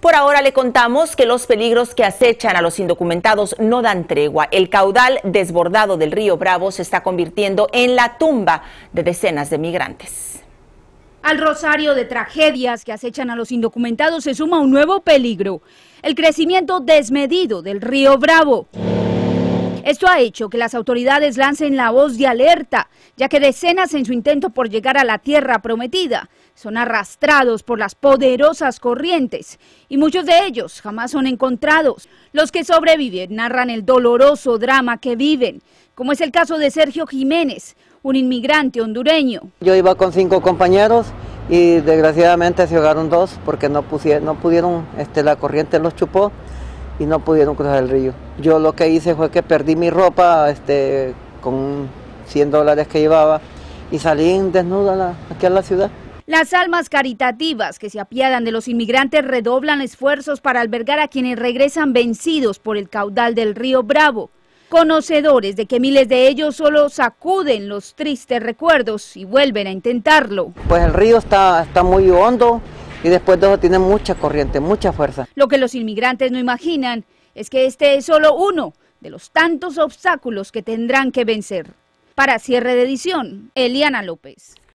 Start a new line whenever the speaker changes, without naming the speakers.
Por ahora le contamos que los peligros que acechan a los indocumentados no dan tregua. El caudal desbordado del río Bravo se está convirtiendo en la tumba de decenas de migrantes.
Al rosario de tragedias que acechan a los indocumentados se suma un nuevo peligro, el crecimiento desmedido del río Bravo. Esto ha hecho que las autoridades lancen la voz de alerta, ya que decenas en su intento por llegar a la tierra prometida son arrastrados por las poderosas corrientes y muchos de ellos jamás son encontrados. Los que sobreviven narran el doloroso drama que viven, como es el caso de Sergio Jiménez, un inmigrante hondureño.
Yo iba con cinco compañeros y desgraciadamente se ahogaron dos porque no, pudieron, este, la corriente los chupó y no pudieron cruzar el río. Yo lo que hice fue que perdí mi ropa este, con 100 dólares que llevaba y salí desnuda aquí a la ciudad.
Las almas caritativas que se apiadan de los inmigrantes redoblan esfuerzos para albergar a quienes regresan vencidos por el caudal del río Bravo, conocedores de que miles de ellos solo sacuden los tristes recuerdos y vuelven a intentarlo.
Pues el río está, está muy hondo, y después de tiene mucha corriente, mucha fuerza.
Lo que los inmigrantes no imaginan es que este es solo uno de los tantos obstáculos que tendrán que vencer. Para cierre de edición, Eliana López.